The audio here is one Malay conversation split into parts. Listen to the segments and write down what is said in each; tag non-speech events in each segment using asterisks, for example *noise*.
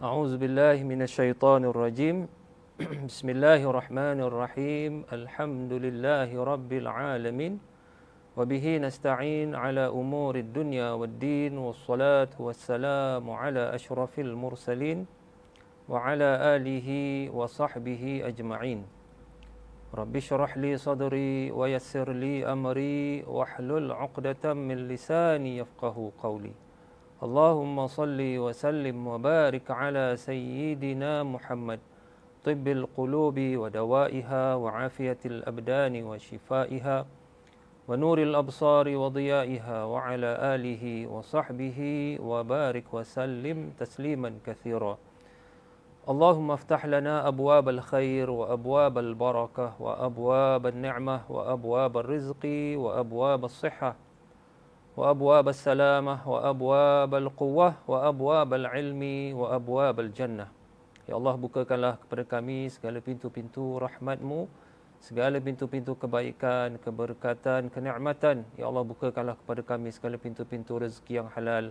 أعوذ بالله من الشيطان الرجيم *clears throat* بسم الله الرحمن الرحيم الحمد لله رب العالمين وبه نستعين على أمور الدنيا والدين والصلاة والسلام على أشرف المرسلين وعلى آله وصحبه أجمعين رب اشرح لي صدري ويسر لي أمري واحلل عقدة من لساني يفقه قولي اللهم صل وسلم وبارك على سيدنا محمد طب القلوب ودوائها وعافية الأبدان وشفائها ونور الأبصار وضيائها وعلى آله وصحبه وبارك وسلم تسليما كثيرا اللهم افتح لنا أبواب الخير وأبواب البركة وأبواب النعمة وأبواب الرزق وأبواب الصحة wa wa al salamah wa السلامة al ilmi wa العلم al jannah Ya Allah bukakanlah kepada kami segala pintu-pintu rahmatmu Segala pintu-pintu kebaikan, keberkatan, kenikmatan Ya Allah bukakanlah kepada kami segala pintu-pintu rezeki yang halal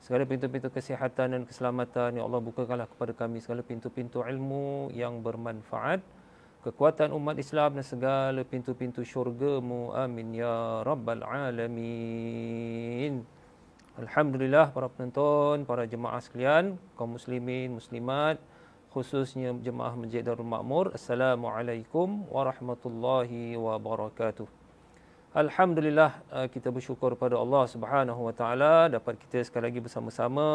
Segala pintu-pintu kesihatan dan keselamatan Ya Allah bukakanlah kepada kami segala pintu-pintu ilmu yang bermanfaat kekuatan umat Islam dan segala pintu-pintu syurgamu. Amin ya rabbal alamin. Alhamdulillah para penonton, para jemaah sekalian, kaum muslimin, muslimat, khususnya jemaah Masjid Darul Makmur. Assalamualaikum warahmatullahi wabarakatuh. Alhamdulillah eh, kita bersyukur pada Allah Subhanahu wa taala dapat kita sekali lagi bersama-sama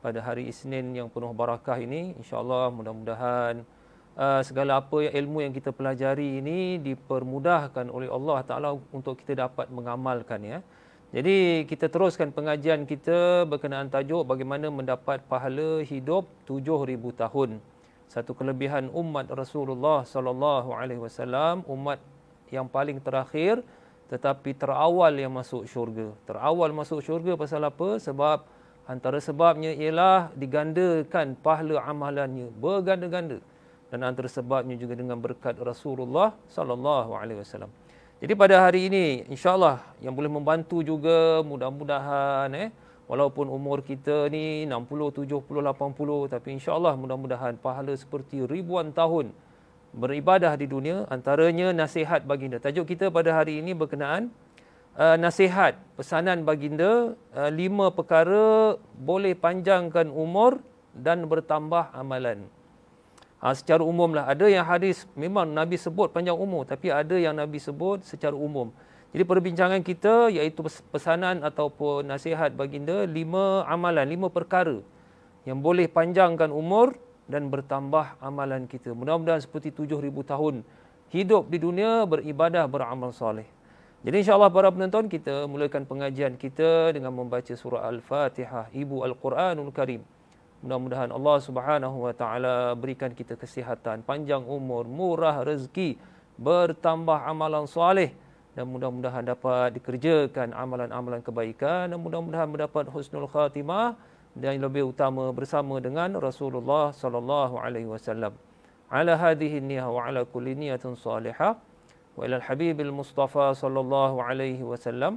pada hari Isnin yang penuh barakah ini. Insya-Allah mudah-mudahan Ah, segala apa yang ilmu yang kita pelajari ini dipermudahkan oleh Allah Taala untuk kita dapat mengamalkan ya. Jadi kita teruskan pengajian kita berkenaan tajuk bagaimana mendapat pahala hidup 7000 tahun. Satu kelebihan umat Rasulullah sallallahu alaihi wasallam umat yang paling terakhir tetapi terawal yang masuk syurga. Terawal masuk syurga pasal apa? Sebab antara sebabnya ialah digandakan pahala amalannya berganda-ganda dan antara sebabnya juga dengan berkat Rasulullah sallallahu alaihi wasallam. Jadi pada hari ini insyaallah yang boleh membantu juga mudah-mudahan eh walaupun umur kita ni 60 70 80 tapi insyaallah mudah-mudahan pahala seperti ribuan tahun beribadah di dunia antaranya nasihat baginda. Tajuk kita pada hari ini berkenaan uh, nasihat pesanan baginda uh, lima perkara boleh panjangkan umur dan bertambah amalan. Ha, secara umumlah Ada yang hadis memang Nabi sebut panjang umur. Tapi ada yang Nabi sebut secara umum. Jadi perbincangan kita iaitu pesanan ataupun nasihat baginda. Lima amalan, lima perkara yang boleh panjangkan umur dan bertambah amalan kita. Mudah-mudahan seperti tujuh ribu tahun hidup di dunia, beribadah, beramal soleh. Jadi insyaAllah para penonton kita mulakan pengajian kita dengan membaca surah Al-Fatihah, Ibu Al-Quranul Karim. Mudah-mudahan Allah Subhanahu wa taala berikan kita kesihatan, panjang umur, murah rezeki, bertambah amalan soleh dan mudah-mudahan dapat dikerjakan amalan-amalan kebaikan dan mudah-mudahan mendapat husnul khatimah dan yang lebih utama bersama dengan Rasulullah sallallahu alaihi wasallam. Ala hadhihi niyyah wa ala kulli niyyatin salihah wa ila al-habib al-mustafa sallallahu alaihi wasallam.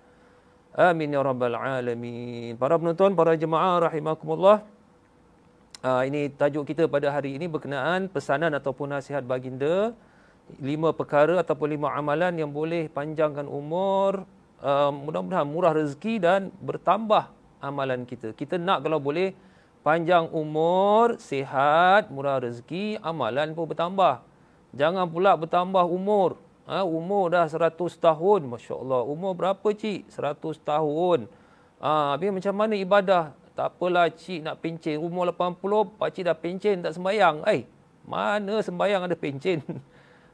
Amin ya rabbal alamin. Para penonton, para jemaah rahimakumullah. Ah, ini tajuk kita pada hari ini berkenaan pesanan ataupun nasihat baginda lima perkara ataupun lima amalan yang boleh panjangkan umur ah, mudah-mudahan murah rezeki dan bertambah amalan kita. Kita nak kalau boleh panjang umur, sihat, murah rezeki, amalan pun bertambah. Jangan pula bertambah umur, Ha, umur dah 100 tahun, Masya Allah. Umur berapa, cik? 100 tahun. Ha, habis macam mana ibadah? Tak apalah, cik nak pencin. Umur 80, pakcik dah pencin, tak sembayang. Eh, mana sembayang ada pencin? *laughs*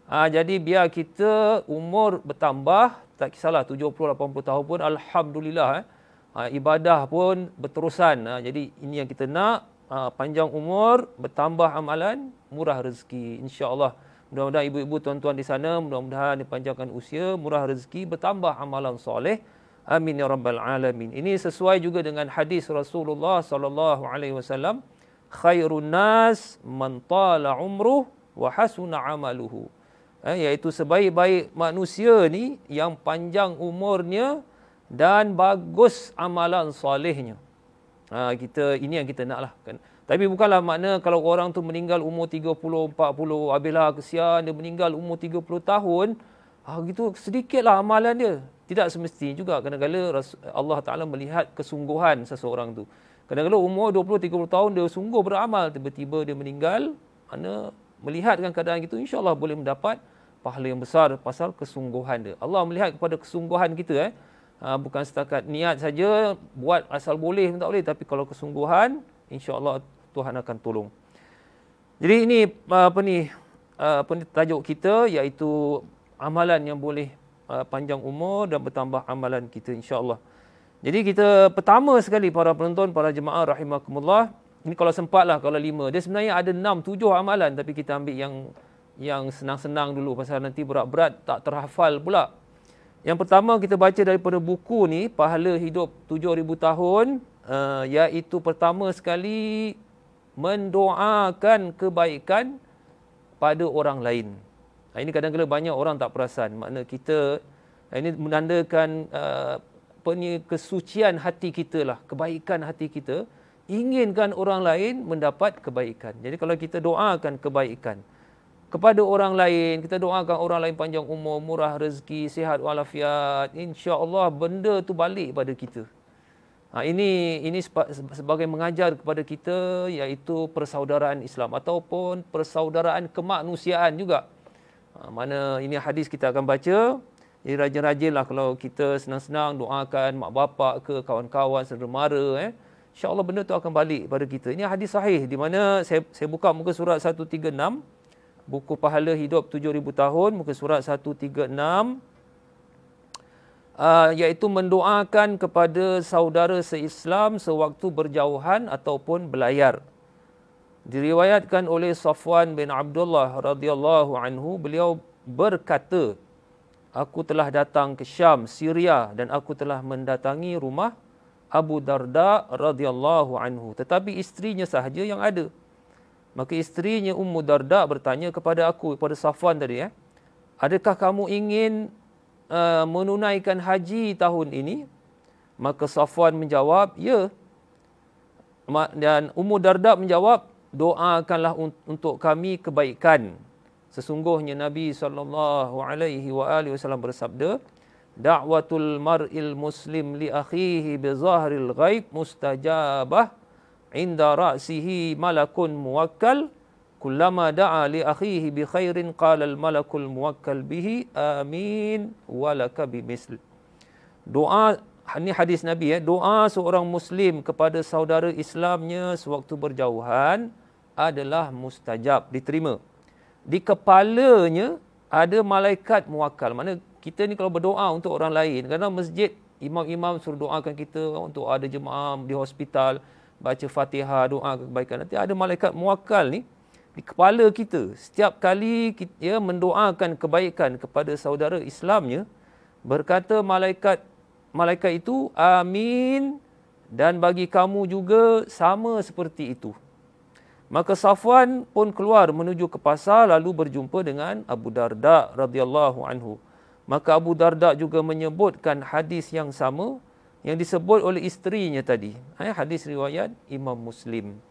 Ha, jadi biar kita umur bertambah, tak kisahlah 70-80 tahun pun, Alhamdulillah. Eh. Ha, ibadah pun berterusan. Ha, jadi ini yang kita nak, ha, panjang umur, bertambah amalan, murah rezeki. InsyaAllah. Allah. Mudah-mudahan ibu-ibu tuan-tuan di sana mudah-mudahan dipanjangkan usia, murah rezeki, bertambah amalan soleh. Amin ya rabbal alamin. Ini sesuai juga dengan hadis Rasulullah sallallahu alaihi wasallam, khairun nas man tala umruh wa hasuna amaluhu. Eh, iaitu sebaik-baik manusia ni yang panjang umurnya dan bagus amalan solehnya. Ha, kita ini yang kita nak lah. Kan? Tapi bukanlah makna kalau orang tu meninggal umur 30, 40, habislah kesian dia meninggal umur 30 tahun, ah gitu sedikitlah amalan dia. Tidak semestinya juga kadang-kadang Allah Ta'ala melihat kesungguhan seseorang tu. Kadang-kadang umur 20, 30 tahun dia sungguh beramal, tiba-tiba dia meninggal, mana melihatkan keadaan itu insyaAllah boleh mendapat pahala yang besar pasal kesungguhan dia. Allah melihat kepada kesungguhan kita eh. Ha, bukan setakat niat saja buat asal boleh pun tak boleh tapi kalau kesungguhan insyaallah Tuhan akan tolong. Jadi ini ah, apa ni ah, apa ni tajuk kita iaitu amalan yang boleh ah, panjang umur dan bertambah amalan kita insya-Allah. Jadi kita pertama sekali para penonton, para jemaah rahimakumullah, ini kalau sempatlah kalau lima. Dia sebenarnya ada enam, tujuh amalan tapi kita ambil yang yang senang-senang dulu pasal nanti berat-berat tak terhafal pula. Yang pertama kita baca daripada buku ni Pahala Hidup 7000 Tahun uh, iaitu pertama sekali mendoakan kebaikan pada orang lain. Ini kadang-kadang banyak orang tak perasan. Makna kita ini menandakan apa uh, kesucian hati kita lah, kebaikan hati kita inginkan orang lain mendapat kebaikan. Jadi kalau kita doakan kebaikan kepada orang lain, kita doakan orang lain panjang umur, murah rezeki, sihat walafiat, insya-Allah benda tu balik pada kita. Ha, ini ini sebagai mengajar kepada kita iaitu persaudaraan Islam ataupun persaudaraan kemanusiaan juga. Ha, mana ini hadis kita akan baca. Jadi rajin-rajinlah kalau kita senang-senang doakan mak bapak ke kawan-kawan saudara mara. Eh. InsyaAllah benda tu akan balik pada kita. Ini hadis sahih di mana saya, saya buka muka surat 136. Buku Pahala Hidup 7000 Tahun. Muka surat 136. 136 uh, iaitu mendoakan kepada saudara seislam sewaktu berjauhan ataupun berlayar. Diriwayatkan oleh Safwan bin Abdullah radhiyallahu anhu, beliau berkata, Aku telah datang ke Syam, Syria dan aku telah mendatangi rumah Abu Darda radhiyallahu anhu tetapi isterinya sahaja yang ada. Maka isterinya Ummu Darda bertanya kepada aku kepada Safwan tadi eh, adakah kamu ingin Uh, menunaikan haji tahun ini? Maka Safwan menjawab, ya. Dan Ummu Dardak menjawab, doakanlah untuk kami kebaikan. Sesungguhnya Nabi saw bersabda, da'watul mar'il muslim li akhihi bi ghaib mustajabah inda ra'sihi malakun muwakkal kullama da'a li akhihi bi khairin qala al malakul muwakkal bihi amin wa laka bi misl doa ini hadis nabi ya doa seorang muslim kepada saudara islamnya sewaktu berjauhan adalah mustajab diterima di kepalanya ada malaikat muwakkal mana kita ni kalau berdoa untuk orang lain kadang masjid imam-imam suruh doakan kita untuk ada jemaah di hospital baca Fatihah doa kebaikan nanti ada malaikat muwakkal ni di kepala kita setiap kali kita ya, mendoakan kebaikan kepada saudara Islamnya berkata malaikat malaikat itu amin dan bagi kamu juga sama seperti itu maka Safwan pun keluar menuju ke pasar lalu berjumpa dengan Abu Darda radhiyallahu anhu maka Abu Darda juga menyebutkan hadis yang sama yang disebut oleh isterinya tadi eh, hadis riwayat Imam Muslim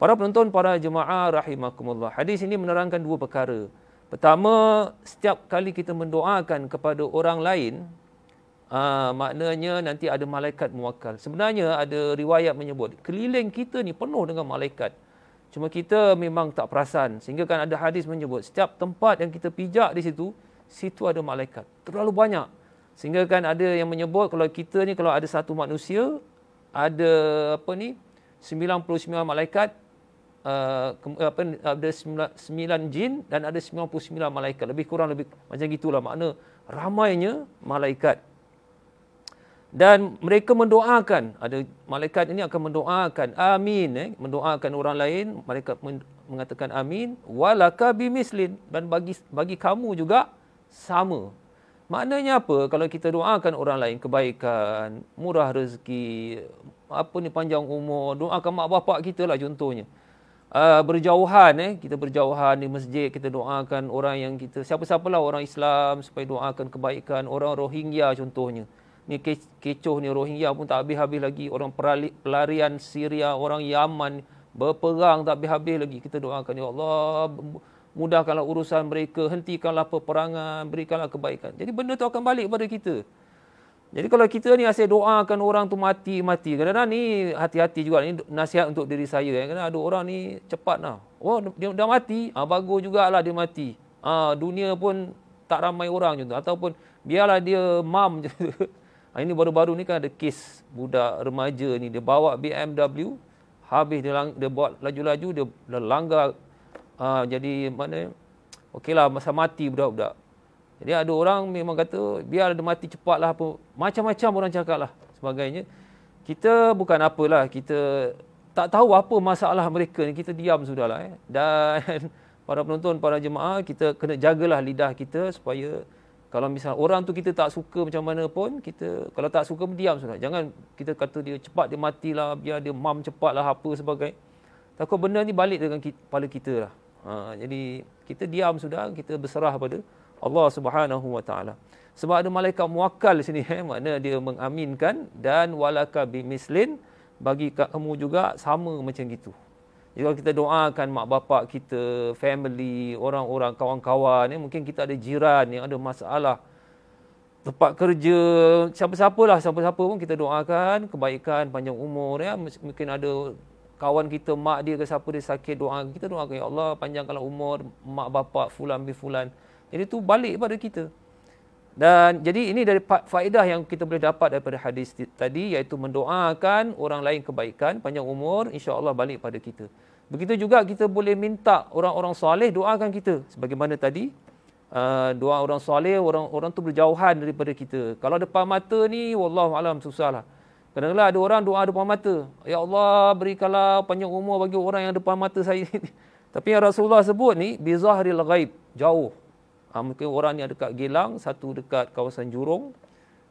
Para penonton, para jemaah rahimakumullah. Hadis ini menerangkan dua perkara. Pertama, setiap kali kita mendoakan kepada orang lain, uh, maknanya nanti ada malaikat muwakkal. Sebenarnya ada riwayat menyebut, keliling kita ni penuh dengan malaikat. Cuma kita memang tak perasan. Sehingga kan ada hadis menyebut, setiap tempat yang kita pijak di situ, situ ada malaikat. Terlalu banyak. Sehingga kan ada yang menyebut, kalau kita ni, kalau ada satu manusia, ada apa ni, 99 malaikat, uh, eh, apa ada 9 jin dan ada 99 malaikat lebih kurang lebih macam gitulah makna ramainya malaikat dan mereka mendoakan ada malaikat ini akan mendoakan amin eh mendoakan orang lain mereka mengatakan amin walaka bimislin dan bagi bagi kamu juga sama maknanya apa kalau kita doakan orang lain kebaikan murah rezeki apa ni panjang umur doakan mak bapak kita lah contohnya Ah, berjauhan eh kita berjauhan di masjid kita doakan orang yang kita siapa-siapalah orang Islam supaya doakan kebaikan orang Rohingya contohnya ni kecoh ni Rohingya pun tak habis-habis lagi orang pelarian Syria orang Yaman berperang tak habis-habis lagi kita doakan ya Allah mudahkanlah urusan mereka hentikanlah peperangan berikanlah kebaikan jadi benda tu akan balik kepada kita jadi kalau kita ni asyik doakan orang tu mati mati kadang ni hati-hati juga ni nasihat untuk diri saya kan ada orang ni cepat lah. Oh dia dah mati, ah ha, bagus jugalah dia mati. Ah dunia pun tak ramai orang contoh ataupun biarlah dia mam je. Ha, *laughs* ah, ini baru-baru ni kan ada kes budak remaja ni dia bawa BMW habis dia, dia buat laju-laju dia, dia langgar ha, jadi mana okeylah masa mati budak-budak. Jadi ada orang memang kata biar dia mati cepatlah apa macam-macam orang cakap cakaplah sebagainya. Kita bukan apalah kita tak tahu apa masalah mereka ni kita diam sudahlah eh. Dan *laughs* para penonton para jemaah kita kena jagalah lidah kita supaya kalau misalnya orang tu kita tak suka macam mana pun kita kalau tak suka diam sudah. Jangan kita kata dia cepat dia matilah biar dia mam cepatlah apa sebagainya. Takut benda ni balik dengan kepala kita lah. Ha, jadi kita diam sudah kita berserah pada Allah Subhanahu Wa Taala. Sebab ada malaikat muakal di sini, *laughs* eh, makna dia mengaminkan dan walaka bimislin bagi kamu juga sama macam gitu. Jadi kalau kita doakan mak bapak kita, family, orang-orang, kawan-kawan, eh, mungkin kita ada jiran yang ada masalah, tempat kerja, siapa-siapalah, siapa-siapa pun kita doakan kebaikan panjang umur. Ya. Mungkin ada kawan kita, mak dia ke siapa dia sakit, doakan. Kita doakan, Ya Allah, panjangkanlah umur mak bapak fulan bi fulan. Jadi tu balik pada kita. Dan jadi ini dari faedah yang kita boleh dapat daripada hadis tadi iaitu mendoakan orang lain kebaikan panjang umur insya-Allah balik pada kita. Begitu juga kita boleh minta orang-orang soleh doakan kita sebagaimana tadi Uh, doa orang soleh orang orang tu berjauhan daripada kita kalau depan mata ni wallahu alam susahlah kadang-kadang ada orang doa depan mata ya Allah berikanlah panjang umur bagi orang yang depan mata saya ni *laughs* tapi yang Rasulullah sebut ni bizahril ghaib jauh Ha, ah, mungkin orang yang dekat gelang, satu dekat kawasan Jurong.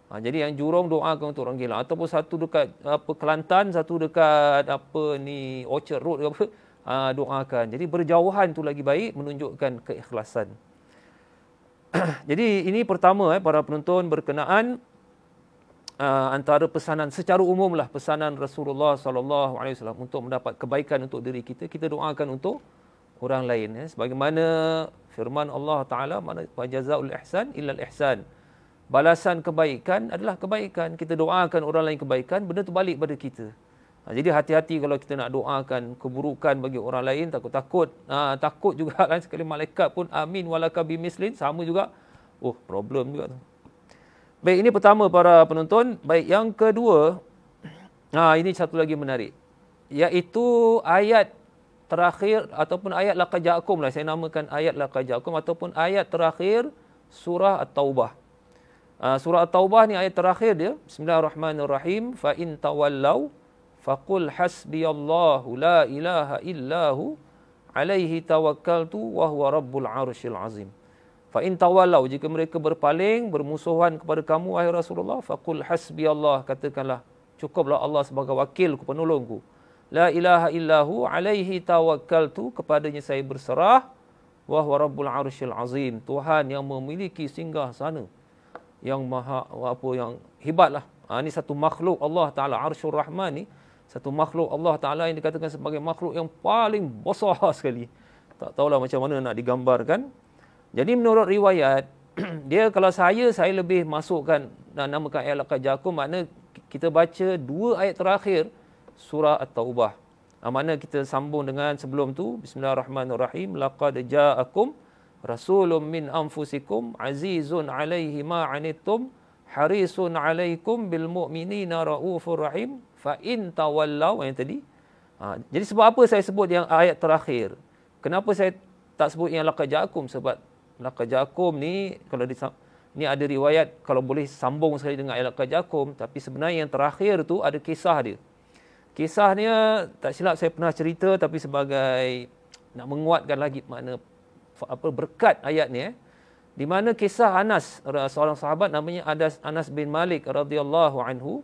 Ha, jadi yang Jurong doakan untuk orang Gilang. Ataupun satu dekat apa Kelantan, satu dekat apa ni Orchard Road apa. Ha, doakan. Jadi berjauhan tu lagi baik menunjukkan keikhlasan. *clears throat* jadi ini pertama eh, para penonton berkenaan uh, antara pesanan secara umumlah pesanan Rasulullah sallallahu alaihi wasallam untuk mendapat kebaikan untuk diri kita kita doakan untuk orang lain ya. sebagaimana firman Allah taala mana wajazaul ihsan illa ihsan balasan kebaikan adalah kebaikan kita doakan orang lain kebaikan benda tu balik pada kita ha, jadi hati-hati kalau kita nak doakan keburukan bagi orang lain takut-takut ha, takut juga kan *laughs* sekali malaikat pun amin walaka bimislin sama juga oh problem juga tu baik ini pertama para penonton baik yang kedua ha ini satu lagi menarik iaitu ayat terakhir ataupun ayat laqad ja'akum lah saya namakan ayat laqad ja'akum ataupun ayat terakhir surah at-taubah ah, surah at-taubah ni ayat terakhir dia bismillahirrahmanirrahim fa in tawallau faqul hasbiyallahu la ilaha illahu alaihi tawakkaltu wa huwa rabbul arsyil azim fa in tawallau jika mereka berpaling bermusuhan kepada kamu wahai rasulullah faqul hasbiyallah katakanlah cukuplah Allah sebagai wakilku penolongku La ilaha illahu alaihi tawakkaltu kepadanya saya berserah wa huwa rabbul arsyil azim Tuhan yang memiliki singgah sana yang maha apa yang hebatlah ha, ini satu makhluk Allah Taala Arsyur Rahman ni satu makhluk Allah Taala yang dikatakan sebagai makhluk yang paling besar *laughs* sekali tak tahulah macam mana nak digambarkan jadi menurut riwayat *clears throat* dia kalau saya saya lebih masukkan dan namakan ayat laqad jakum makna kita baca dua ayat terakhir surah At-Taubah. Mana kita sambung dengan sebelum tu Bismillahirrahmanirrahim laqad ja'akum rasulun min anfusikum azizun 'alaihi ma 'anittum harisun 'alaikum bil mu'minina raufur rahim fa in tawallaw yang tadi ha, jadi sebab apa saya sebut yang ayat terakhir kenapa saya tak sebut yang laqad ja'akum sebab laqad ja'akum ni kalau di ni ada riwayat kalau boleh sambung sekali dengan ayat laqad ja'akum tapi sebenarnya yang terakhir tu ada kisah dia Kisahnya tak silap saya pernah cerita tapi sebagai nak menguatkan lagi mana apa berkat ayat ni eh. Di mana kisah Anas seorang sahabat namanya Adas Anas bin Malik radhiyallahu anhu.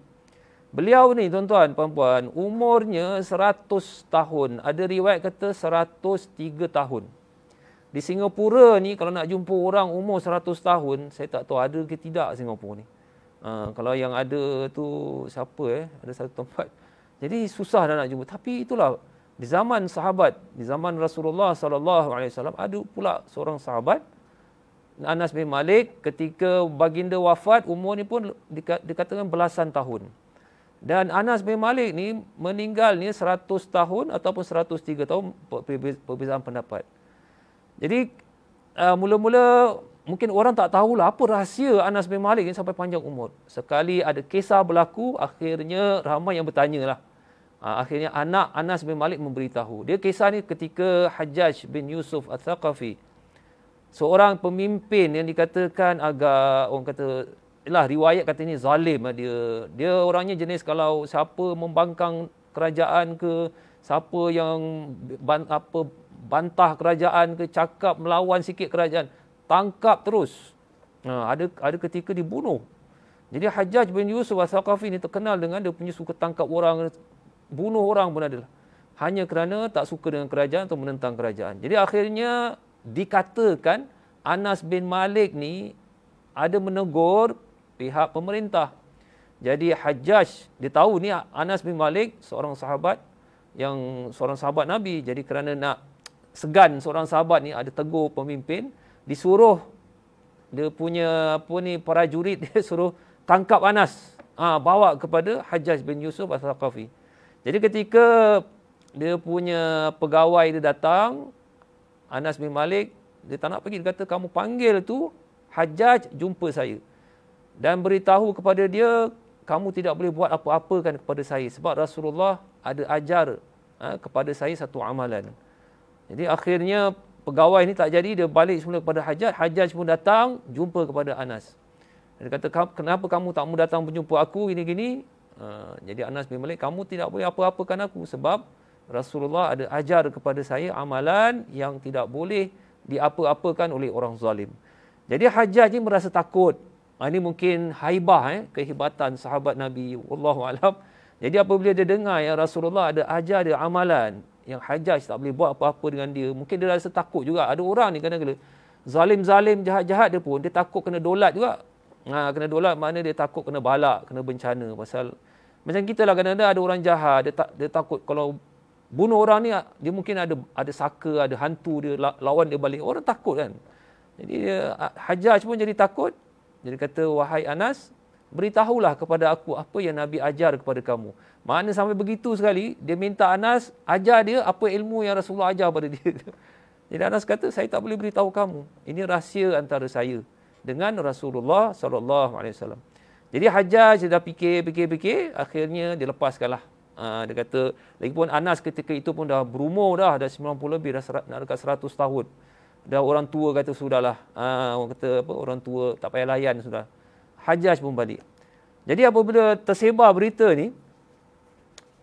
Beliau ni tuan-tuan puan-puan umurnya 100 tahun. Ada riwayat kata 103 tahun. Di Singapura ni kalau nak jumpa orang umur 100 tahun, saya tak tahu ada ke tidak Singapura ni. Uh, kalau yang ada tu siapa eh? Ada satu tempat. Jadi susah dah nak jumpa. Tapi itulah di zaman sahabat, di zaman Rasulullah sallallahu alaihi wasallam ada pula seorang sahabat Anas bin Malik ketika baginda wafat umurnya pun dikatakan belasan tahun. Dan Anas bin Malik ni meninggal ni 100 tahun ataupun 103 tahun perbezaan pendapat. Jadi uh, mula-mula mungkin orang tak tahulah apa rahsia Anas bin Malik ini sampai panjang umur. Sekali ada kisah berlaku, akhirnya ramai yang bertanya lah ha, Akhirnya anak Anas bin Malik memberitahu. Dia kisah ni ketika Hajjaj bin Yusuf al-Thaqafi. Seorang pemimpin yang dikatakan agak, orang kata, lah riwayat kata ini zalim lah dia. Dia orangnya jenis kalau siapa membangkang kerajaan ke, siapa yang apa bantah kerajaan ke, cakap melawan sikit kerajaan tangkap terus. Ha, ada ada ketika dibunuh. Jadi Hajjaj bin Yusuf Al-Thaqafi ni terkenal dengan dia punya suka tangkap orang, bunuh orang pun adalah. Hanya kerana tak suka dengan kerajaan atau menentang kerajaan. Jadi akhirnya dikatakan Anas bin Malik ni ada menegur pihak pemerintah. Jadi Hajjaj dia tahu ni Anas bin Malik seorang sahabat yang seorang sahabat Nabi. Jadi kerana nak segan seorang sahabat ni ada tegur pemimpin, disuruh dia punya apa ni prajurit dia *laughs* suruh tangkap Anas ha, bawa kepada Hajjaj bin Yusuf al-Thaqafi. Jadi ketika dia punya pegawai dia datang Anas bin Malik dia tak nak pergi dia kata kamu panggil tu Hajjaj jumpa saya dan beritahu kepada dia kamu tidak boleh buat apa-apa kan kepada saya sebab Rasulullah ada ajar ha, kepada saya satu amalan. Jadi akhirnya pegawai ni tak jadi dia balik semula kepada Hajjaj Hajjaj pun datang jumpa kepada Anas dia kata kenapa kamu tak mau datang berjumpa aku gini gini ha, uh, jadi Anas bin Malik kamu tidak boleh apa-apakan aku sebab Rasulullah ada ajar kepada saya amalan yang tidak boleh diapa-apakan oleh orang zalim jadi Hajjaj ni merasa takut ha, ini mungkin haibah eh, kehebatan sahabat Nabi Wallahu'alam. Jadi apabila dia dengar yang Rasulullah ada ajar dia amalan yang hajaj tak boleh buat apa-apa dengan dia. Mungkin dia rasa takut juga. Ada orang ni kadang-kadang zalim-zalim jahat-jahat dia pun dia takut kena dolat juga. Ha, kena dolat mana dia takut kena balak, kena bencana pasal macam kita lah kadang ada orang jahat, dia, tak, dia takut kalau bunuh orang ni dia mungkin ada ada saka, ada hantu dia lawan dia balik. Orang takut kan. Jadi dia, ah, Hajjaj pun jadi takut. Jadi kata wahai Anas, beritahulah kepada aku apa yang Nabi ajar kepada kamu. Mana sampai begitu sekali, dia minta Anas ajar dia apa ilmu yang Rasulullah ajar pada dia. *laughs* Jadi Anas kata, saya tak boleh beritahu kamu. Ini rahsia antara saya dengan Rasulullah SAW. Jadi hajar dia dah fikir, fikir, fikir. Akhirnya dia lepaskanlah. Ha, dia kata, lagipun Anas ketika itu pun dah berumur dah. Dah 90 lebih, dah serat, nak dekat 100 tahun. Dah orang tua kata, sudahlah. Ha, orang kata, apa, orang tua tak payah layan sudah. hajar pun balik. Jadi apabila tersebar berita ni,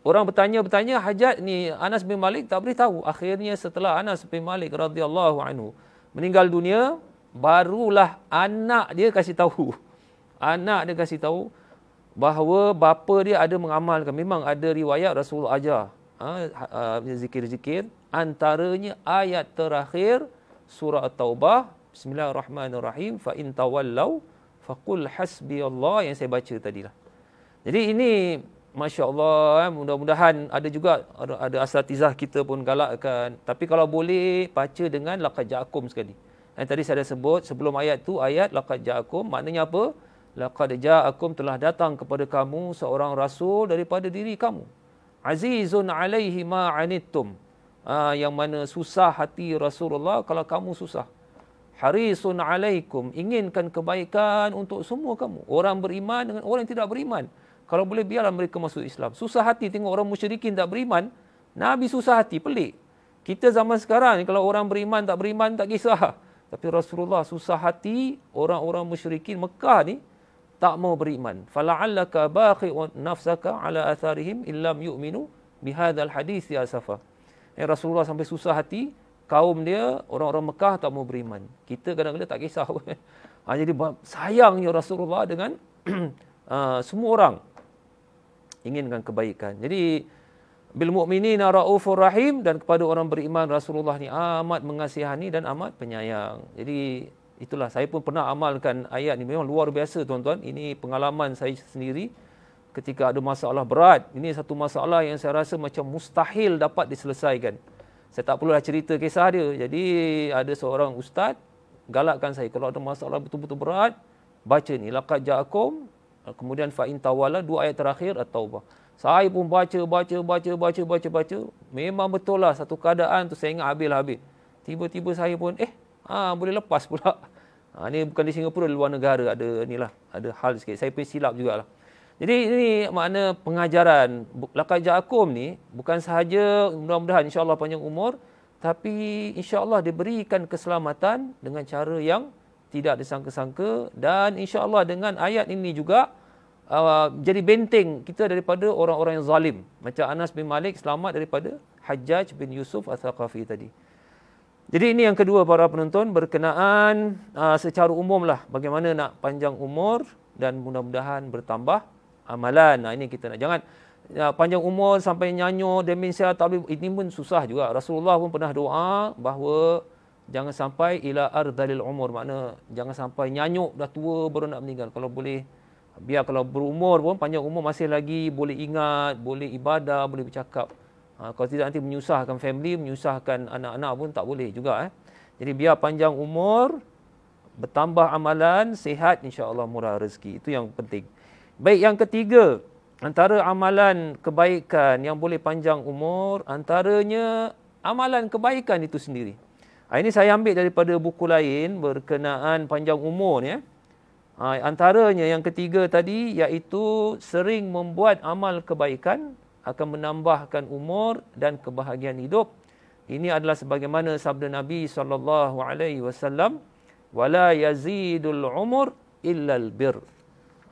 Orang bertanya-bertanya hajat ni Anas bin Malik tak beri tahu. Akhirnya setelah Anas bin Malik radhiyallahu anhu meninggal dunia, barulah anak dia kasih tahu. Anak dia kasih tahu bahawa bapa dia ada mengamalkan. Memang ada riwayat Rasulullah aja. Ha, ha, zikir-zikir antaranya ayat terakhir surah At-Taubah Bismillahirrahmanirrahim fa in tawallau faqul hasbiyallah yang saya baca tadi lah. Jadi ini Masya Allah, eh, mudah-mudahan ada juga ada, ada asatizah kita pun galakkan. Tapi kalau boleh, baca dengan laqad ja'akum sekali. Yang tadi saya dah sebut, sebelum ayat tu ayat laqad ja'akum, maknanya apa? Laqad ja'akum telah datang kepada kamu seorang rasul daripada diri kamu. Azizun alaihi Maanitum Ah, ha, yang mana susah hati Rasulullah kalau kamu susah. Harisun alaikum. Inginkan kebaikan untuk semua kamu. Orang beriman dengan orang yang tidak beriman kalau boleh biarlah mereka masuk Islam. Susah hati tengok orang musyrikin tak beriman, Nabi susah hati, pelik. Kita zaman sekarang ni kalau orang beriman tak beriman tak kisah. Tapi Rasulullah susah hati orang-orang musyrikin Mekah ni tak mau beriman. Fala'allaka baqi'un nafsaka ala atharihim illam yu'minu bihadzal hadis ya safa. Eh, Rasulullah sampai susah hati kaum dia orang-orang Mekah tak mau beriman. Kita kadang-kadang tak kisah. *laughs* Ha, jadi sayangnya Rasulullah dengan *clears throat* uh, semua orang inginkan kebaikan. Jadi bil mu'minina raufur rahim dan kepada orang beriman Rasulullah ni amat mengasihani dan amat penyayang. Jadi itulah saya pun pernah amalkan ayat ni memang luar biasa tuan-tuan. Ini pengalaman saya sendiri ketika ada masalah berat. Ini satu masalah yang saya rasa macam mustahil dapat diselesaikan. Saya tak perlulah cerita kisah dia. Jadi ada seorang ustaz galakkan saya kalau ada masalah betul-betul berat baca ni laqad ja'akum Eh, kemudian fa'in tawala dua ayat terakhir atau taubah saya pun baca baca baca baca baca baca memang betul lah satu keadaan tu saya ingat habis habis tiba-tiba saya pun eh ha, boleh lepas pula ha, ni bukan di Singapura di luar negara ada ni lah ada hal sikit saya pun silap juga lah jadi ini makna pengajaran lakai jakum ni bukan sahaja mudah-mudahan insyaAllah panjang umur tapi insyaAllah diberikan keselamatan dengan cara yang tidak disangka-sangka dan insya-Allah dengan ayat ini juga uh, jadi benteng kita daripada orang-orang yang zalim macam Anas bin Malik selamat daripada Hajjaj bin Yusuf Al-Thaqafi tadi. Jadi ini yang kedua para penonton berkenaan uh, secara umumlah bagaimana nak panjang umur dan mudah-mudahan bertambah amalan. Nah ini kita nak jangan uh, panjang umur sampai nyanyo demensia tapi ini pun susah juga. Rasulullah pun pernah doa bahawa jangan sampai ila ardalil umur makna jangan sampai nyanyuk dah tua baru nak meninggal kalau boleh biar kalau berumur pun panjang umur masih lagi boleh ingat boleh ibadah boleh bercakap ha, kalau tidak nanti menyusahkan family menyusahkan anak-anak pun tak boleh juga eh jadi biar panjang umur bertambah amalan sihat insya-Allah murah rezeki itu yang penting baik yang ketiga antara amalan kebaikan yang boleh panjang umur antaranya amalan kebaikan itu sendiri Ah, ini saya ambil daripada buku lain berkenaan panjang umur ni. Ha, antaranya yang ketiga tadi iaitu sering membuat amal kebaikan akan menambahkan umur dan kebahagiaan hidup. Ini adalah sebagaimana sabda Nabi saw. alaihi wala yazidul umur illa bir.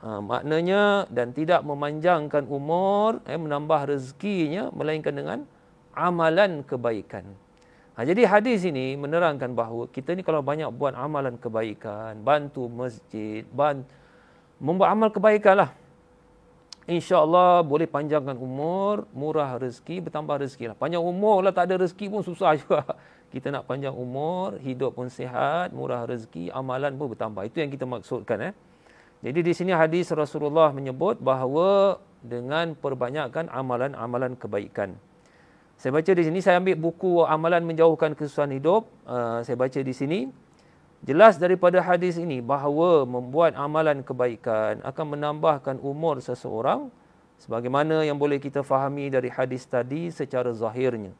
Ha, maknanya dan tidak memanjangkan umur eh, menambah rezekinya melainkan dengan amalan kebaikan. Ha, jadi hadis ini menerangkan bahawa kita ni kalau banyak buat amalan kebaikan, bantu masjid, bantu, membuat amal kebaikan lah. InsyaAllah boleh panjangkan umur, murah rezeki, bertambah rezeki lah. Panjang umur lah, tak ada rezeki pun susah *laughs* juga. Kita nak panjang umur, hidup pun sihat, murah rezeki, amalan pun bertambah. Itu yang kita maksudkan. Eh. Jadi di sini hadis Rasulullah menyebut bahawa dengan perbanyakkan amalan-amalan kebaikan. Saya baca di sini, saya ambil buku Amalan Menjauhkan Kesusahan Hidup. Uh, saya baca di sini. Jelas daripada hadis ini bahawa membuat amalan kebaikan akan menambahkan umur seseorang sebagaimana yang boleh kita fahami dari hadis tadi secara zahirnya.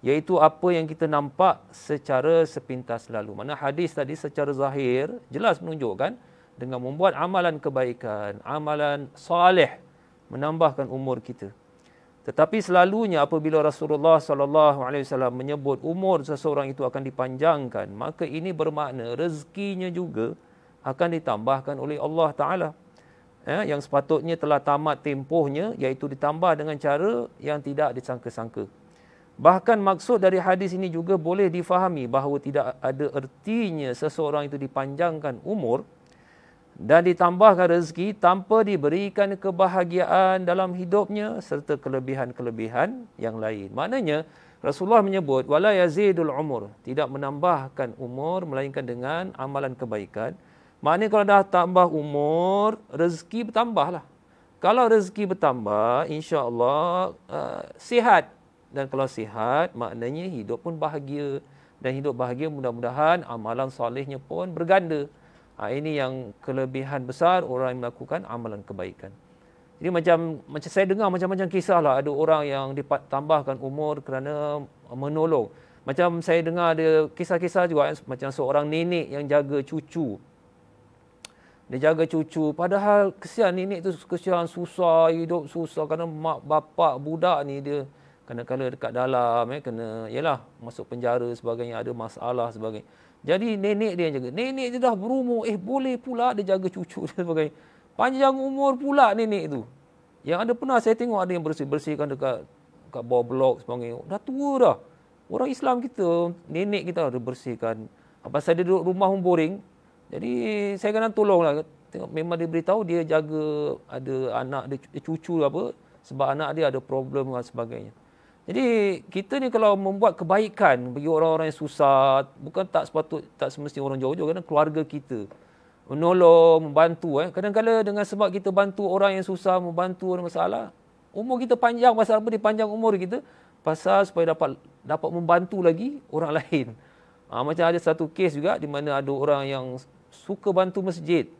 Iaitu apa yang kita nampak secara sepintas lalu. Mana hadis tadi secara zahir jelas menunjukkan dengan membuat amalan kebaikan, amalan salih menambahkan umur kita. Tetapi selalunya apabila Rasulullah sallallahu alaihi wasallam menyebut umur seseorang itu akan dipanjangkan, maka ini bermakna rezekinya juga akan ditambahkan oleh Allah taala. Ya, yang sepatutnya telah tamat tempohnya iaitu ditambah dengan cara yang tidak disangka-sangka. Bahkan maksud dari hadis ini juga boleh difahami bahawa tidak ada ertinya seseorang itu dipanjangkan umur dan ditambahkan rezeki tanpa diberikan kebahagiaan dalam hidupnya serta kelebihan-kelebihan yang lain. Maknanya Rasulullah menyebut wala yazidul umur, tidak menambahkan umur melainkan dengan amalan kebaikan. Maknanya kalau dah tambah umur, rezeki bertambahlah. Kalau rezeki bertambah, insya-Allah uh, sihat dan kalau sihat maknanya hidup pun bahagia dan hidup bahagia mudah-mudahan amalan solehnya pun berganda. Ha, ini yang kelebihan besar orang yang melakukan amalan kebaikan. Jadi macam macam saya dengar macam-macam kisah lah ada orang yang dapat tambahkan umur kerana menolong. Macam saya dengar ada kisah-kisah juga ya, macam seorang nenek yang jaga cucu. Dia jaga cucu padahal kesian nenek tu kesian susah hidup susah kerana mak bapak budak ni dia kena kala dekat dalam ya kena yalah masuk penjara sebagainya ada masalah sebagainya. Jadi nenek dia yang jaga. Nenek dia dah berumur. Eh boleh pula dia jaga cucu dia sebagai. Panjang umur pula nenek tu. Yang ada pernah saya tengok ada yang bersih-bersihkan dekat, dekat bawah blok sebagainya. Dah tua dah. Orang Islam kita, nenek kita ada bersihkan. Apa ah, saya dia duduk rumah pun boring. Jadi saya kena tolonglah Tengok, memang dia beritahu dia jaga ada anak, dia cucu apa. Sebab anak dia ada problem dan sebagainya. Jadi kita ni kalau membuat kebaikan bagi orang-orang yang susah, bukan tak sepatut tak semestinya orang jauh-jauh kan keluarga kita. Menolong, membantu eh. Kadang-kadang dengan sebab kita bantu orang yang susah, membantu orang masalah, umur kita panjang pasal apa panjang umur kita pasal supaya dapat dapat membantu lagi orang *laughs* lain. Ha, macam ada satu kes juga di mana ada orang yang suka bantu masjid.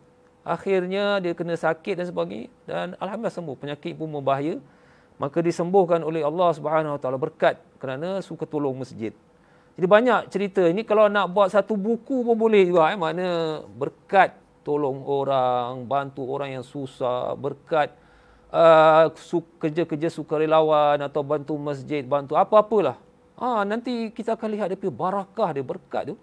Akhirnya dia kena sakit dan sebagainya dan alhamdulillah sembuh. Penyakit pun membahaya maka disembuhkan oleh Allah Subhanahu Wa Taala berkat kerana suka tolong masjid. Jadi banyak cerita ini kalau nak buat satu buku pun boleh juga eh mana berkat tolong orang, bantu orang yang susah, berkat uh, su- kerja-kerja sukarelawan atau bantu masjid, bantu apa-apalah. Ha, nanti kita akan lihat dia barakah dia berkat tu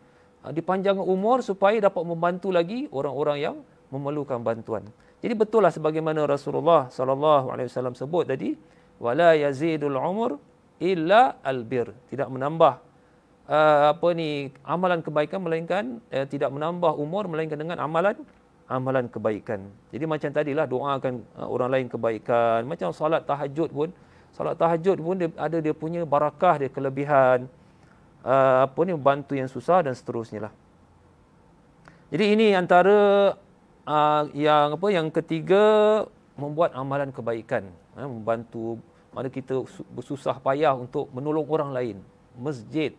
ha, uh, dipanjangkan umur supaya dapat membantu lagi orang-orang yang memerlukan bantuan. Jadi betul lah sebagaimana Rasulullah sallallahu alaihi wasallam sebut tadi, wala yazidul umur illa albir tidak menambah uh, apa ni amalan kebaikan melainkan uh, tidak menambah umur melainkan dengan amalan amalan kebaikan jadi macam tadilah doakan uh, orang lain kebaikan macam solat tahajud pun solat tahajud pun dia, ada dia punya barakah dia kelebihan uh, apa ni membantu yang susah dan seterusnya lah jadi ini antara uh, yang apa yang ketiga membuat amalan kebaikan ha, membantu mana kita bersusah payah untuk menolong orang lain. Masjid.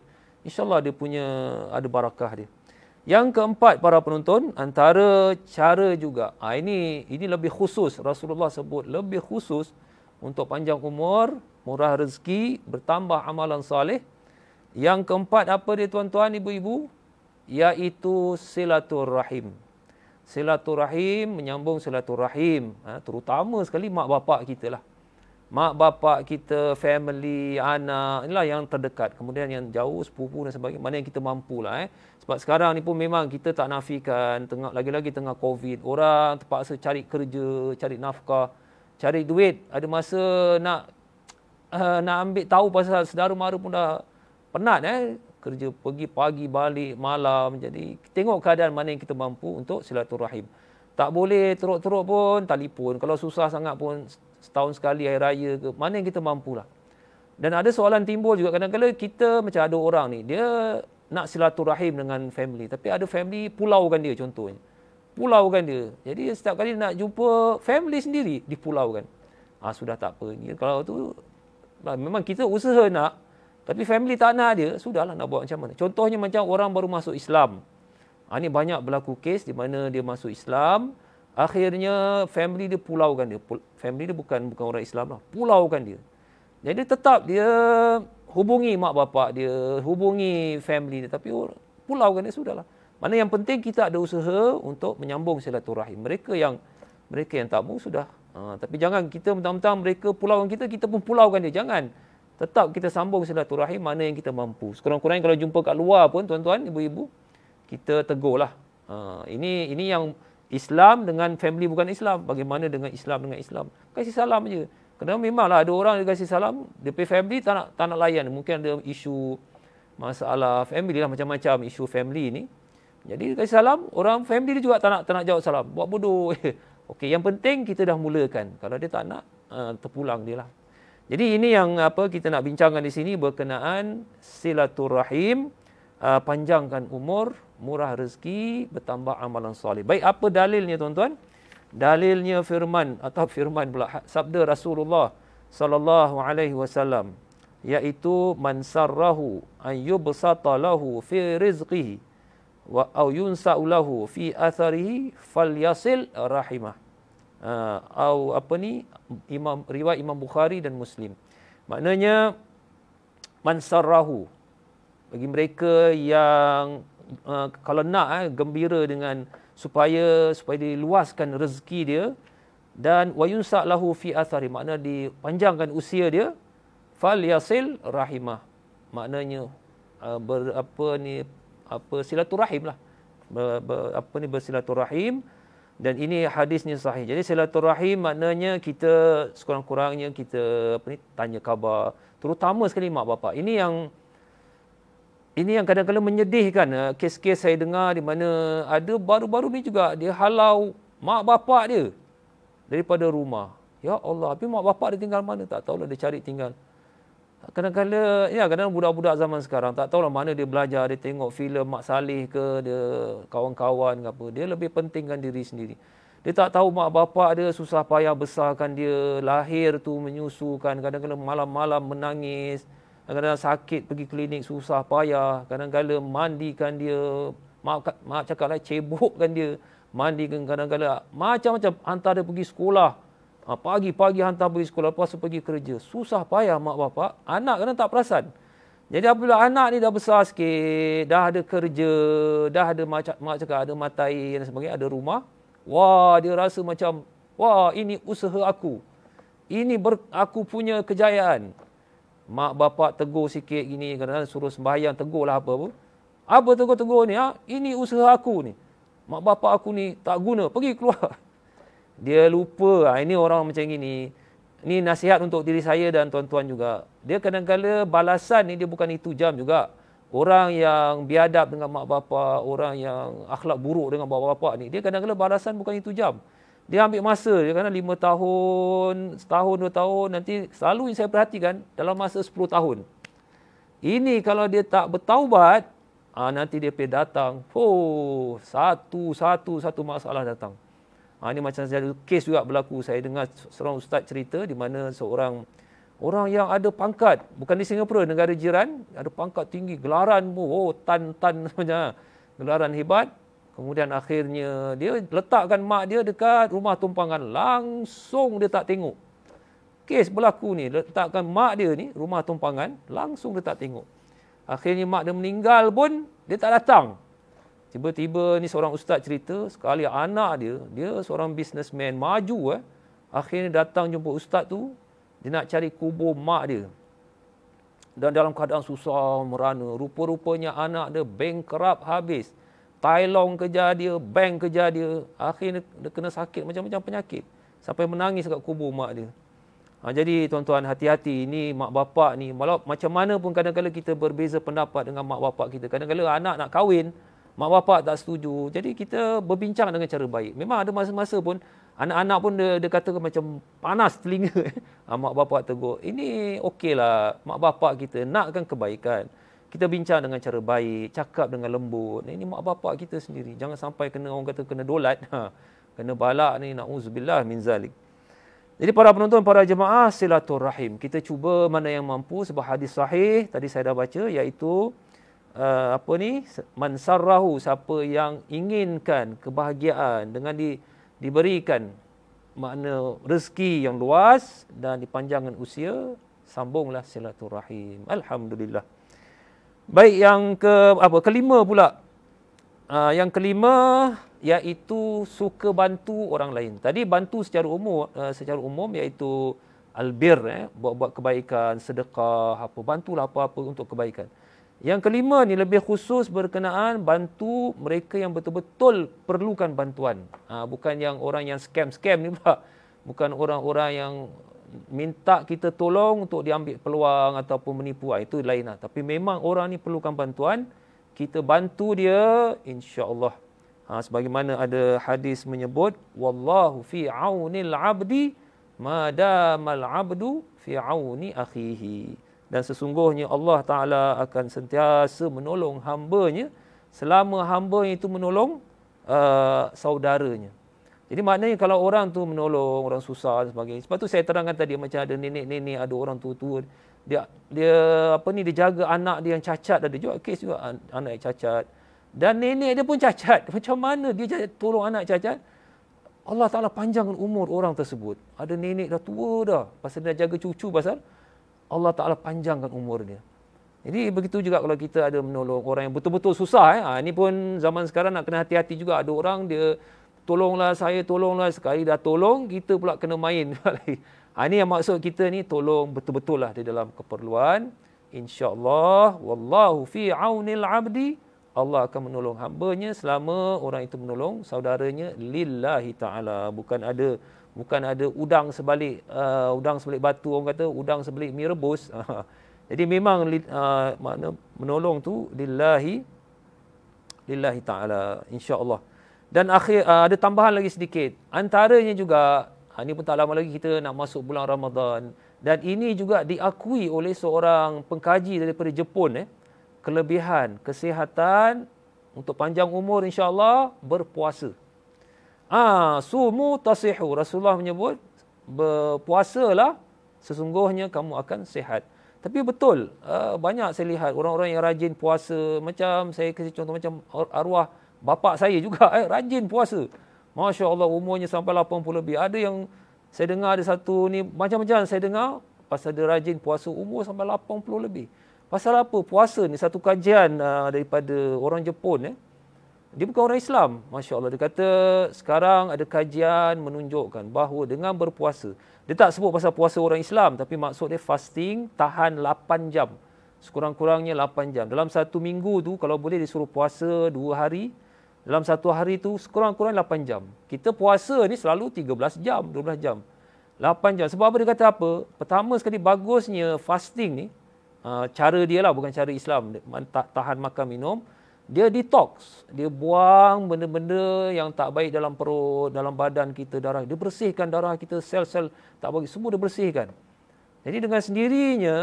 InsyaAllah dia punya, ada barakah dia. Yang keempat para penonton, antara cara juga. Ha, ini ini lebih khusus, Rasulullah sebut lebih khusus untuk panjang umur, murah rezeki, bertambah amalan salih. Yang keempat apa dia tuan-tuan, ibu-ibu? Iaitu silaturrahim. Silaturrahim, menyambung silaturrahim. Ha, ah, terutama sekali mak bapak kita lah mak bapak kita, family, anak, inilah yang terdekat. Kemudian yang jauh, sepupu dan sebagainya, mana yang kita mampu lah eh. Sebab sekarang ni pun memang kita tak nafikan, tengah, lagi-lagi tengah COVID, orang terpaksa cari kerja, cari nafkah, cari duit, ada masa nak uh, nak ambil tahu pasal saudara mara pun dah penat eh. Kerja pergi pagi, balik, malam, jadi tengok keadaan mana yang kita mampu untuk silaturahim. Tak boleh teruk-teruk pun, telefon. Kalau susah sangat pun, setahun sekali hari raya ke mana yang kita mampu lah. dan ada soalan timbul juga kadang-kadang kita macam ada orang ni dia nak silaturahim dengan family tapi ada family pulaukan dia contohnya pulaukan dia jadi setiap kali nak jumpa family sendiri dipulaukan ah ha, sudah tak apa ni kalau tu lah, memang kita usaha nak tapi family tak nak dia sudahlah nak buat macam mana contohnya macam orang baru masuk Islam ha, ah, ini banyak berlaku kes di mana dia masuk Islam Akhirnya family dia pulaukan dia. Family dia bukan bukan orang Islam lah. Pulaukan dia. Jadi tetap dia hubungi mak bapak dia, hubungi family dia. Tapi pulaukan dia sudahlah. Mana yang penting kita ada usaha untuk menyambung silaturahim. Mereka yang mereka yang tak mau sudah. Ha, tapi jangan kita mentang-mentang mereka pulaukan kita, kita pun pulaukan dia. Jangan. Tetap kita sambung silaturahim mana yang kita mampu. Sekurang-kurangnya kalau jumpa kat luar pun, tuan-tuan, ibu-ibu, kita tegur lah. Ha, ini, ini yang... Islam dengan family bukan Islam. Bagaimana dengan Islam dengan Islam? Kasih salam je. Kadang memanglah ada orang dia kasih salam, dia pergi family tak nak, tak nak layan. Mungkin ada isu masalah family lah macam-macam isu family ni. Jadi dia kasih salam, orang family dia juga tak nak, tak nak jawab salam. Buat bodoh. *laughs* Okey, yang penting kita dah mulakan. Kalau dia tak nak, ah, terpulang dia lah. Jadi ini yang apa kita nak bincangkan di sini berkenaan silaturrahim uh, panjangkan umur, murah rezeki, bertambah amalan soleh. Baik, apa dalilnya tuan-tuan? Dalilnya firman atau firman pula ha, sabda Rasulullah sallallahu alaihi wasallam iaitu man sarrahu an yubsata fi rizqihi wa au yunsa'u lahu fi atharihi falyasil rahimah. atau ah, uh, apa ni Imam riwayat Imam Bukhari dan Muslim. Maknanya mansarahu bagi mereka yang uh, kalau nak eh, gembira dengan supaya supaya diluaskan rezeki dia dan wayunsa lahu fi athari makna dipanjangkan usia dia fal yasil rahimah maknanya uh, ber, apa ni apa silaturahim lah ber, ber, apa ni bersilaturahim dan ini hadisnya sahih jadi silaturahim maknanya kita sekurang-kurangnya kita apa ni tanya khabar terutama sekali mak bapak ini yang ini yang kadang-kadang menyedihkan eh, kes-kes saya dengar di mana ada baru-baru ni juga dia halau mak bapak dia daripada rumah. Ya Allah, tapi mak bapak dia tinggal mana tak tahulah dia cari tinggal. Kadang-kadang ya kadang budak-budak zaman sekarang tak tahulah mana dia belajar, dia tengok filem Mak Salih ke, dia kawan-kawan ke apa. Dia lebih pentingkan diri sendiri. Dia tak tahu mak bapak dia susah payah besarkan dia, lahir tu menyusukan, kadang-kadang malam-malam menangis kadang-kadang sakit pergi klinik susah payah kadang-kadang mandikan dia mak mak cakaplah cebokkan dia mandikan kadang-kadang macam-macam hantar dia pergi sekolah ah, pagi-pagi hantar pergi sekolah lepas pergi kerja susah payah mak bapak anak kadang tak perasan jadi apabila anak ni dah besar sikit dah ada kerja dah ada macam mak cakap ada matai dan sebagainya ada rumah wah dia rasa macam wah ini usaha aku ini ber, aku punya kejayaan mak bapak tegur sikit gini kadang-kadang suruh sembahyang tegurlah apa pun apa tegur-tegur ni ha? ini usaha aku ni mak bapak aku ni tak guna pergi keluar *laughs* dia lupa ha? ini orang macam gini ni nasihat untuk diri saya dan tuan-tuan juga dia kadang kadang balasan ni dia bukan itu jam juga orang yang biadab dengan mak bapak orang yang akhlak buruk dengan bapa bapa ni dia kadang kadang balasan bukan itu jam dia ambil masa dia kan 5 tahun, setahun, 2 tahun nanti selalu yang saya perhatikan dalam masa 10 tahun. Ini kalau dia tak bertaubat, ha, nanti dia pergi datang. Oh, satu, satu, satu masalah datang. Ha, ini macam saya ada kes juga berlaku. Saya dengar seorang ustaz cerita di mana seorang orang yang ada pangkat, bukan di Singapura, negara jiran, ada pangkat tinggi, gelaran, oh, tan, tan, *laughs* ah, gelaran hebat. Kemudian akhirnya dia letakkan mak dia dekat rumah tumpangan langsung dia tak tengok. Kes berlaku ni letakkan mak dia ni rumah tumpangan langsung dia tak tengok. Akhirnya mak dia meninggal pun dia tak datang. Tiba-tiba ni seorang ustaz cerita sekali anak dia, dia seorang businessman maju eh. Akhirnya datang jumpa ustaz tu dia nak cari kubur mak dia. Dan dalam keadaan susah merana, rupa-rupanya anak dia bankrupt habis. Tailong kejar dia, bank kejar dia. Akhirnya dia kena sakit macam-macam penyakit. Sampai menangis kat kubur mak dia. Ha, jadi tuan-tuan hati-hati ini mak bapak ni walau macam mana pun kadang-kadang kita berbeza pendapat dengan mak bapak kita. Kadang-kadang anak nak kahwin, mak bapak tak setuju. Jadi kita berbincang dengan cara baik. Memang ada masa-masa pun anak-anak pun dia, dia kata macam panas telinga. *laughs* ha, mak bapak tegur. Ini okeylah mak bapak kita nakkan kebaikan kita bincang dengan cara baik, cakap dengan lembut. Ini mak bapak kita sendiri. Jangan sampai kena orang kata kena dolat. Ha. Kena balak ni, na'uzubillah min zalik. Jadi para penonton, para jemaah, silatul rahim. Kita cuba mana yang mampu sebab hadis sahih tadi saya dah baca iaitu uh, apa ni man sarrahu siapa yang inginkan kebahagiaan dengan di, diberikan makna rezeki yang luas dan dipanjangkan usia sambunglah silaturahim alhamdulillah Baik yang ke apa kelima pula. Uh, yang kelima iaitu suka bantu orang lain. Tadi bantu secara umum uh, secara umum iaitu albir eh buat-buat kebaikan, sedekah, apa bantulah apa-apa untuk kebaikan. Yang kelima ni lebih khusus berkenaan bantu mereka yang betul-betul perlukan bantuan. Uh, bukan yang orang yang scam-scam ni pula. Bukan orang-orang yang minta kita tolong untuk diambil peluang ataupun menipu ah, itu lainlah. Tapi memang orang ni perlukan bantuan, kita bantu dia insya-Allah. Ha, sebagaimana ada hadis menyebut wallahu fi aunil abdi madamal abdu fi auni akhihi. Dan sesungguhnya Allah Ta'ala akan sentiasa menolong hamba-nya selama hamba itu menolong uh, saudaranya. Jadi maknanya kalau orang tu menolong orang susah dan sebagainya. Sebab tu saya terangkan tadi macam ada nenek-nenek, ada orang tua-tua dia dia apa ni dia jaga anak dia yang cacat ada juga kes juga anak yang cacat dan nenek dia pun cacat *laughs* macam mana dia jaga, tolong anak cacat Allah Taala panjangkan umur orang tersebut ada nenek dah tua dah pasal dia jaga cucu pasal Allah Taala panjangkan umur dia jadi begitu juga kalau kita ada menolong orang yang betul-betul susah eh ha, ini pun zaman sekarang nak kena hati-hati juga ada orang dia tolonglah saya, tolonglah sekali dah tolong, kita pula kena main. *laughs* ha, ini yang maksud kita ni tolong betul-betul lah di dalam keperluan. InsyaAllah, Wallahu fi awnil abdi, Allah akan menolong hambanya selama orang itu menolong saudaranya lillahi ta'ala. Bukan ada bukan ada udang sebalik uh, udang sebalik batu orang kata udang sebalik mi rebus *laughs* ha, ha. jadi memang uh, makna menolong tu lillahi lillahi taala insyaallah dan akhir uh, ada tambahan lagi sedikit. Antaranya juga ah, ini pun tak lama lagi kita nak masuk bulan Ramadan dan ini juga diakui oleh seorang pengkaji daripada Jepun eh kelebihan kesihatan untuk panjang umur insya-Allah berpuasa. Ah sumu tasihu Rasulullah menyebut berpuasalah sesungguhnya kamu akan sihat. Tapi betul uh, banyak saya lihat orang-orang yang rajin puasa macam saya kasi contoh macam arwah bapa saya juga eh, rajin puasa. Masya Allah umurnya sampai 80 lebih. Ada yang saya dengar ada satu ni macam-macam saya dengar pasal dia rajin puasa umur sampai 80 lebih. Pasal apa? Puasa ni satu kajian uh, daripada orang Jepun. Eh. Dia bukan orang Islam. Masya Allah. Dia kata sekarang ada kajian menunjukkan bahawa dengan berpuasa. Dia tak sebut pasal puasa orang Islam. Tapi maksud dia fasting tahan 8 jam. Sekurang-kurangnya 8 jam. Dalam satu minggu tu kalau boleh disuruh puasa 2 hari. Dalam satu hari itu sekurang-kurang 8 jam. Kita puasa ni selalu 13 jam, 12 jam. 8 jam. Sebab apa dia kata apa? Pertama sekali bagusnya fasting ni, ha, cara dia lah bukan cara Islam, tahan makan minum, dia detox. Dia buang benda-benda yang tak baik dalam perut, dalam badan kita, darah. Dia bersihkan darah kita, sel-sel tak bagi Semua dia bersihkan. Jadi dengan sendirinya,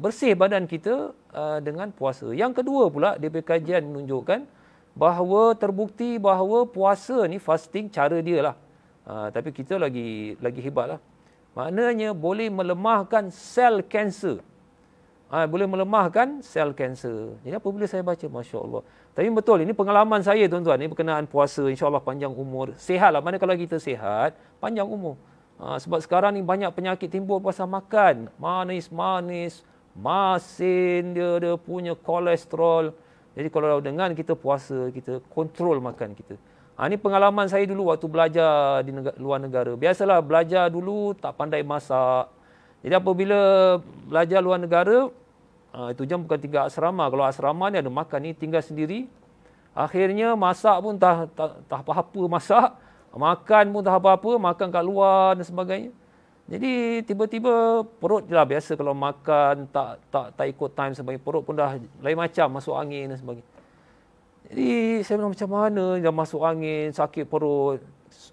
bersih badan kita ha, dengan puasa. Yang kedua pula, dia kajian menunjukkan, bahawa terbukti bahawa puasa ni fasting cara dia lah. Ha, tapi kita lagi lagi hebat lah. Maknanya boleh melemahkan sel kanser. Ha, boleh melemahkan sel kanser. Jadi apa bila saya baca? Masya Allah. Tapi betul, ini pengalaman saya tuan-tuan. Ini berkenaan puasa. Insya Allah panjang umur. Sehat lah. Mana kalau kita sehat, panjang umur. Ha, sebab sekarang ni banyak penyakit timbul pasal makan. Manis-manis. Masin dia, ada punya kolesterol. Kolesterol. Jadi kalau dah dengan kita puasa, kita kontrol makan kita. Ha, ini pengalaman saya dulu waktu belajar di negara, luar negara. Biasalah belajar dulu tak pandai masak. Jadi apabila belajar luar negara, ha, itu jam bukan tinggal asrama. Kalau asrama ni ada makan ni tinggal sendiri. Akhirnya masak pun tak, tak, tak apa-apa masak. Makan pun tak apa-apa, makan kat luar dan sebagainya. Jadi tiba-tiba perut je lah biasa kalau makan tak tak tak ikut time sebagai Perut pun dah lain macam masuk angin dan sebagainya. Jadi saya bilang macam mana dah masuk angin, sakit perut.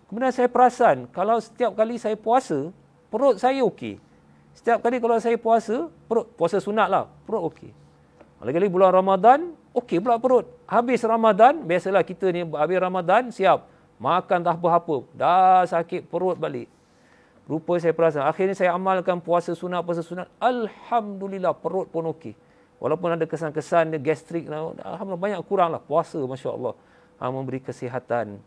Kemudian saya perasan kalau setiap kali saya puasa, perut saya okey. Setiap kali kalau saya puasa, perut puasa sunat lah, perut okey. Lagi-lagi bulan Ramadan, okey pula perut. Habis Ramadan, biasalah kita ni habis Ramadan siap. Makan tak apa-apa, dah sakit perut balik. Rupa saya perasan. Akhirnya saya amalkan puasa sunat, puasa sunat. Alhamdulillah, perut pun okey. Walaupun ada kesan-kesan dia gastrik. Alhamdulillah, banyak kurang lah. Puasa, Masya Allah. Ha, memberi kesihatan.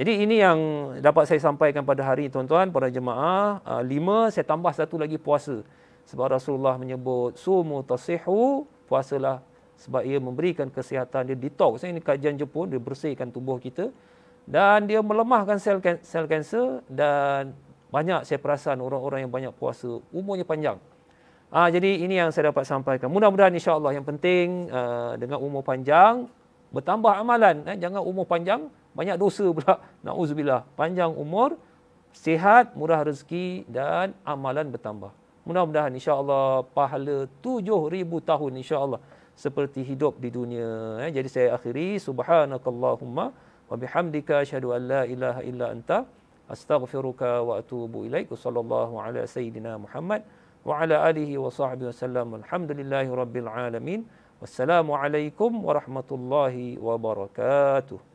Jadi ini yang dapat saya sampaikan pada hari ini, tuan-tuan, para jemaah. Ha, lima, saya tambah satu lagi puasa. Sebab Rasulullah menyebut, Sumu tasihu, puasalah. Sebab ia memberikan kesihatan. Dia detox. Ini kajian Jepun. Dia bersihkan tubuh kita. Dan dia melemahkan sel, sel kanser. Dan banyak saya perasan orang-orang yang banyak puasa umurnya panjang. ha, jadi ini yang saya dapat sampaikan. Mudah-mudahan insya-Allah yang penting uh, dengan umur panjang bertambah amalan eh jangan umur panjang banyak dosa pula. *laughs* Nauzubillah. Panjang umur, sihat, murah rezeki dan amalan bertambah. Mudah-mudahan insya-Allah pahala 7000 tahun insya-Allah seperti hidup di dunia. Eh jadi saya akhiri subhanakallahumma wa bihamdika asyhadu an la ilaha illa anta astaghfiruka wa atubu ilaik sallallahu ala sayidina muhammad wa ala alihi wa sahbihi wasallam alhamdulillahi rabbil alamin wassalamu alaikum warahmatullahi wabarakatuh